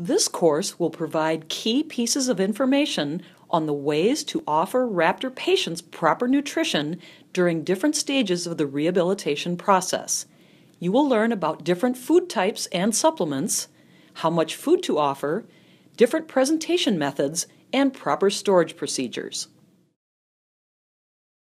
This course will provide key pieces of information on the ways to offer raptor patients proper nutrition during different stages of the rehabilitation process. You will learn about different food types and supplements, how much food to offer, different presentation methods, and proper storage procedures.